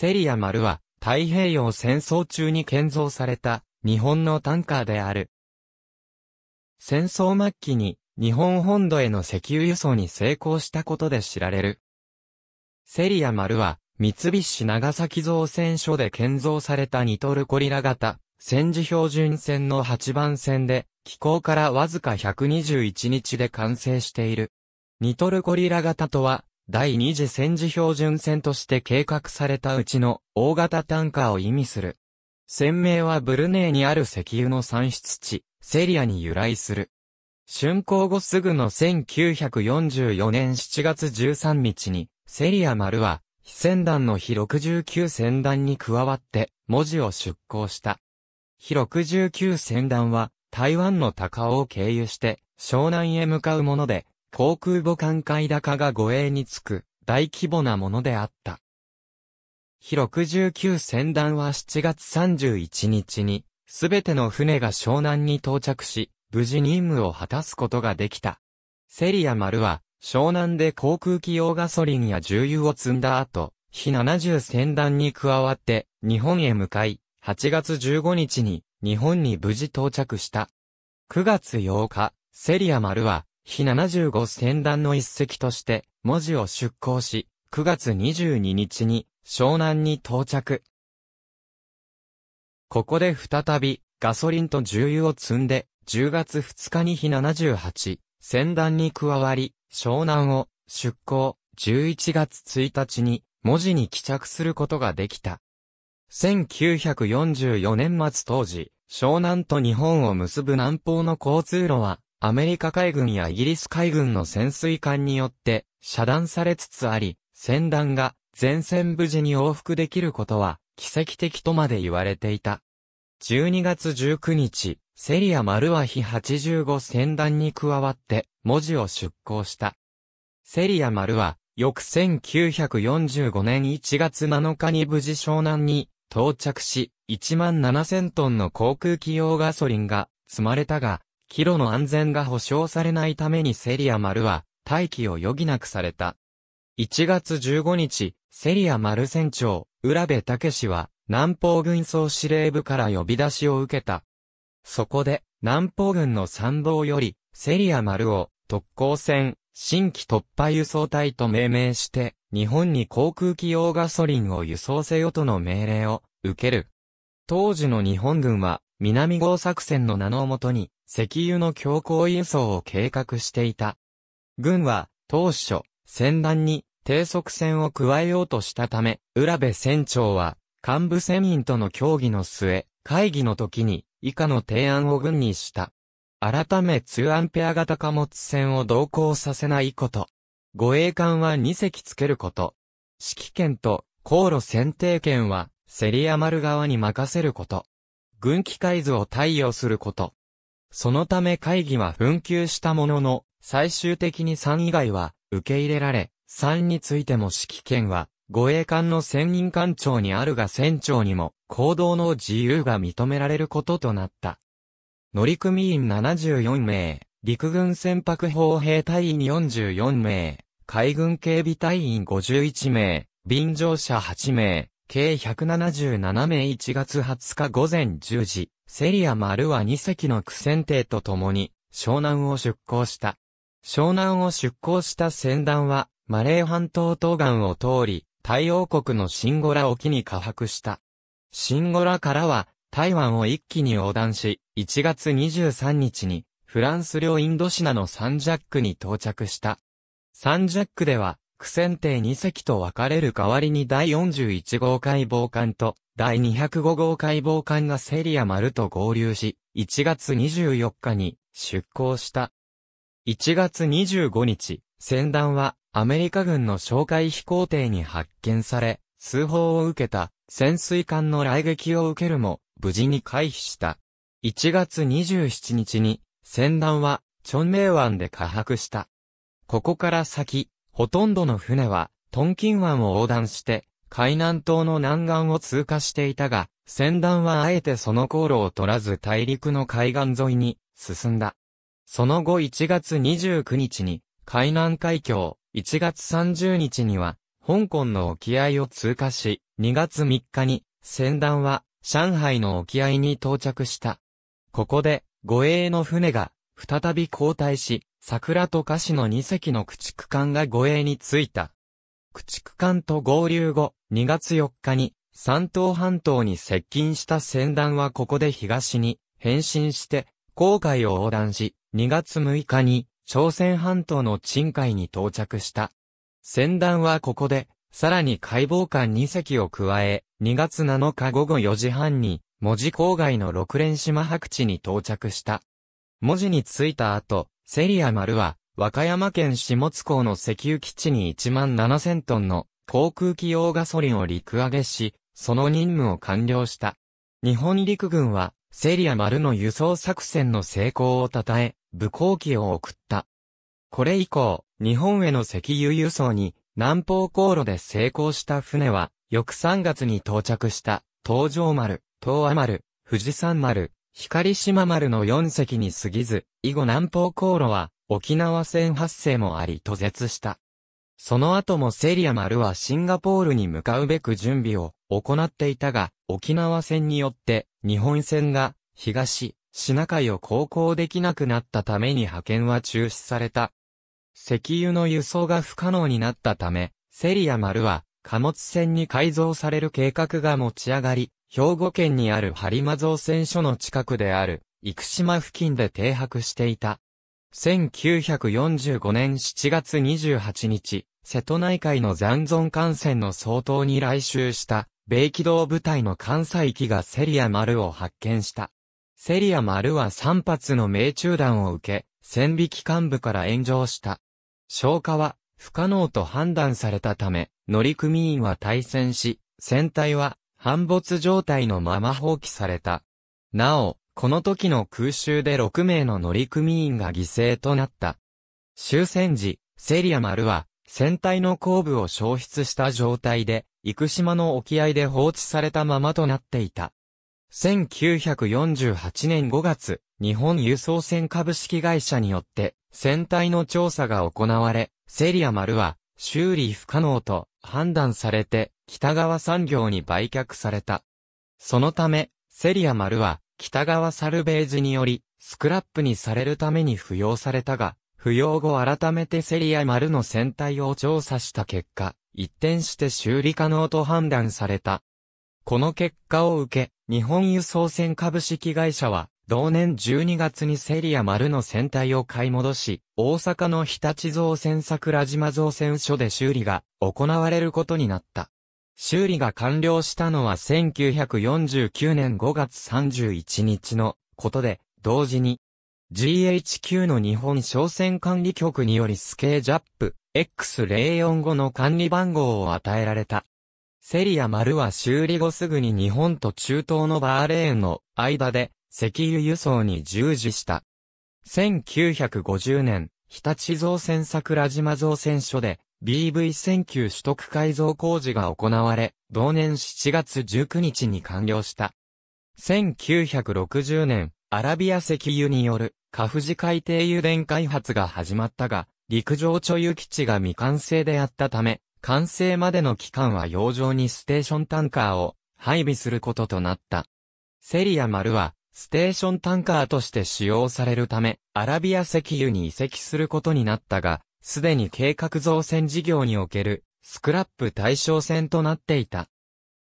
セリア丸は、太平洋戦争中に建造された、日本のタンカーである。戦争末期に、日本本土への石油輸送に成功したことで知られる。セリア丸は、三菱長崎造船所で建造されたニトルコリラ型、戦時標準線の8番線で、気候からわずか121日で完成している。ニトルコリラ型とは、第二次戦時標準戦として計画されたうちの大型タンカーを意味する。船名はブルネーにある石油の産出地、セリアに由来する。竣工後すぐの1944年7月13日に、セリア丸は、非船団の非69船団に加わって、文字を出港した。非69船団は、台湾の高尾を経由して、湘南へ向かうもので、航空母艦海高が護衛につく大規模なものであった。日69船団は7月31日に、すべての船が湘南に到着し、無事任務を果たすことができた。セリア丸は、湘南で航空機用ガソリンや重油を積んだ後、日70船団に加わって、日本へ向かい、8月15日に、日本に無事到着した。9月8日、セリア丸は、日75戦団の一隻として、文字を出港し、9月22日に、湘南に到着。ここで再び、ガソリンと重油を積んで、10月2日に日78、戦団に加わり、湘南を出港、11月1日に、文字に帰着することができた。1944年末当時、湘南と日本を結ぶ南方の交通路は、アメリカ海軍やイギリス海軍の潜水艦によって遮断されつつあり、船団が前線無事に往復できることは奇跡的とまで言われていた。12月19日、セリア丸はヒ85船団に加わって文字を出港した。セリア丸は翌1945年1月7日に無事湘南に到着し、1万7000トンの航空機用ガソリンが積まれたが、キロの安全が保障されないためにセリア丸は待機を余儀なくされた。1月15日、セリア丸船長、浦部武は南方軍総司令部から呼び出しを受けた。そこで、南方軍の参謀より、セリア丸を特攻船、新規突破輸送隊と命名して、日本に航空機用ガソリンを輸送せよとの命令を受ける。当時の日本軍は、南号作戦の名のもとに、石油の強行輸送を計画していた。軍は、当初、船団に低速船を加えようとしたため、浦部船長は、幹部船員との協議の末、会議の時に、以下の提案を軍にした。改め2アンペア型貨物船を同行させないこと。護衛艦は2隻つけること。指揮権と航路選定権は、セリアマル側に任せること。軍機改図を対応すること。そのため会議は紛糾したものの、最終的に3以外は受け入れられ、3についても指揮権は護衛艦の専任艦長にあるが船長にも行動の自由が認められることとなった。乗組員74名、陸軍船舶砲兵隊員44名、海軍警備隊員51名、便乗者8名、計177名1月20日午前10時、セリア丸は2隻の苦戦艇と共に、湘南を出港した。湘南を出港した船団は、マレー半島東岸を通り、太陽国のシンゴラ沖に下泊した。シンゴラからは、台湾を一気に横断し、1月23日に、フランス領インドシナのサンジャックに到着した。サンジャックでは、苦戦艇2隻と分かれる代わりに第41号解剖艦と第205号解剖艦がセリア丸と合流し、1月24日に出港した。1月25日、船団はアメリカ軍の哨戒飛行艇に発見され、通報を受けた潜水艦の来撃を受けるも、無事に回避した。1月27日に、船団は、チョンメイ湾で下泊した。ここから先、ほとんどの船は、トンキン湾を横断して、海南島の南岸を通過していたが、船団はあえてその航路を取らず大陸の海岸沿いに進んだ。その後1月29日に、海南海峡、1月30日には、香港の沖合を通過し、2月3日に、船団は、上海の沖合に到着した。ここで、護衛の船が、再び交代し、桜と菓子の2隻の駆逐艦が護衛に着いた。駆逐艦と合流後、2月4日に、三島半島に接近した船団はここで東に変身して、航海を横断し、2月6日に、朝鮮半島の鎮海に到着した。船団はここで、さらに解剖艦2隻を加え、2月7日午後4時半に、文字郊外の六連島白地に到着した。文字についた後、セリア丸は、和歌山県下津港の石油基地に1万7000トンの航空機用ガソリンを陸揚げし、その任務を完了した。日本陸軍は、セリア丸の輸送作戦の成功を称え、武功機を送った。これ以降、日本への石油輸送に、南方航路で成功した船は、翌3月に到着した、東条丸、東亜丸、富士山丸、光島丸の4隻に過ぎず、以後南方航路は、沖縄戦発生もあり途絶した。その後もセリア丸はシンガポールに向かうべく準備を行っていたが、沖縄戦によって日本船が東、品海を航行できなくなったために派遣は中止された。石油の輸送が不可能になったため、セリア丸は貨物船に改造される計画が持ち上がり、兵庫県にある播磨造船所の近くである、生島付近で停泊していた。1945年7月28日、瀬戸内海の残存艦船の総統に来襲した、米機動部隊の艦載機がセリア丸を発見した。セリア丸は3発の命中弾を受け、戦備機幹部から炎上した。消火は不可能と判断されたため、乗組員は対戦し、船体は反没状態のまま放棄された。なお、この時の空襲で6名の乗組員が犠牲となった。終戦時、セリア丸は、船体の後部を消失した状態で、生島の沖合で放置されたままとなっていた。1948年5月、日本輸送船株式会社によって、船体の調査が行われ、セリア丸は、修理不可能と判断されて、北川産業に売却された。そのため、セリア丸は、北川サルベージにより、スクラップにされるために扶養されたが、扶養後改めてセリア丸の船体を調査した結果、一転して修理可能と判断された。この結果を受け、日本輸送船株式会社は、同年12月にセリア丸の船体を買い戻し、大阪の日立造船桜島造船所で修理が行われることになった。修理が完了したのは1949年5月31日のことで、同時に GHQ の日本商船管理局によりスケージャップ X045 の管理番号を与えられた。セリア丸は修理後すぐに日本と中東のバーレーンの間で石油輸送に従事した。1950年、日立造船桜島造船所で BV19 取得改造工事が行われ、同年7月19日に完了した。1960年、アラビア石油による、カフジ海底油田開発が始まったが、陸上貯油基地が未完成であったため、完成までの期間は洋上にステーションタンカーを配備することとなった。セリア丸は、ステーションタンカーとして使用されるため、アラビア石油に移籍することになったが、すでに計画造船事業におけるスクラップ対象船となっていた。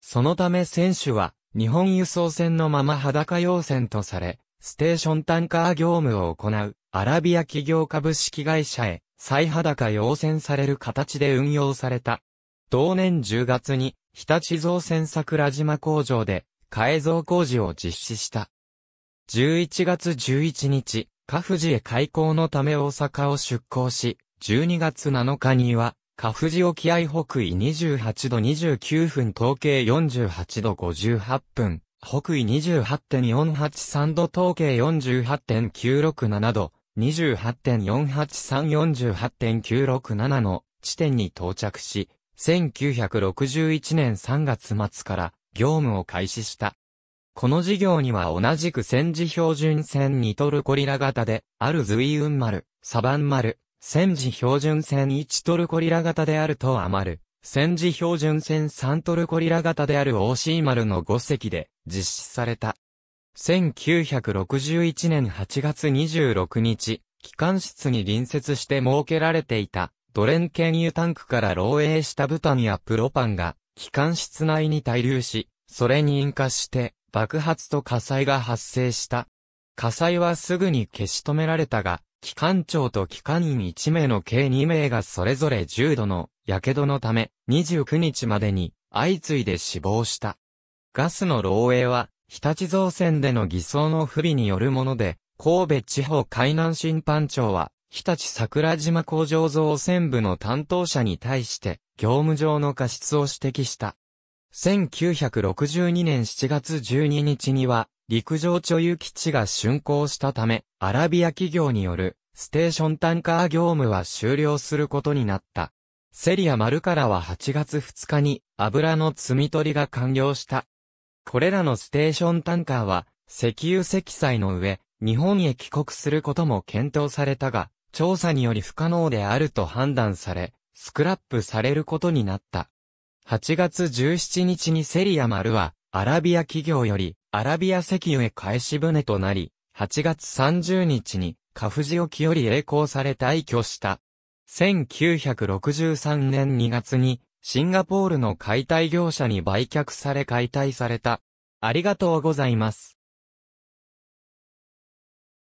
そのため船手は日本輸送船のまま裸用船とされ、ステーションタンカー業務を行うアラビア企業株式会社へ再裸用船される形で運用された。同年10月に日立造船桜島工場で改造工事を実施した。11月11日、カフジへ開港のため大阪を出港し、12月7日には、カフジ沖合北緯28度29分統計48度58分、北緯28.483度統計48.967度、28.48348.967の地点に到着し、1961年3月末から業務を開始した。この事業には同じく戦時標準船ニトルコリラ型で、あるンマル、サバンマル、戦時標準線1トルコリラ型であると余る。戦時標準線3トルコリラ型である OC 丸の5隻で実施された。1961年8月26日、機関室に隣接して設けられていた、ドレン原油タンクから漏洩したブタンやプロパンが、機関室内に滞留し、それに引火して、爆発と火災が発生した。火災はすぐに消し止められたが、機関長と機関員1名の計2名がそれぞれ重度の火傷のため29日までに相次いで死亡した。ガスの漏洩は日立造船での偽装の不備によるもので、神戸地方海南審判長は日立桜島工場造船部の担当者に対して業務上の過失を指摘した。1962年7月12日には、陸上貯油基地が竣工したため、アラビア企業によるステーションタンカー業務は終了することになった。セリア・丸からは8月2日に油の積み取りが完了した。これらのステーションタンカーは石油積載の上、日本へ帰国することも検討されたが、調査により不可能であると判断され、スクラップされることになった。8月17日にセリア・丸は、アラビア企業より、アラビア石油へ返し船となり、8月30日に、カフジ沖より栄光され退去した。1963年2月に、シンガポールの解体業者に売却され解体された。ありがとうございます。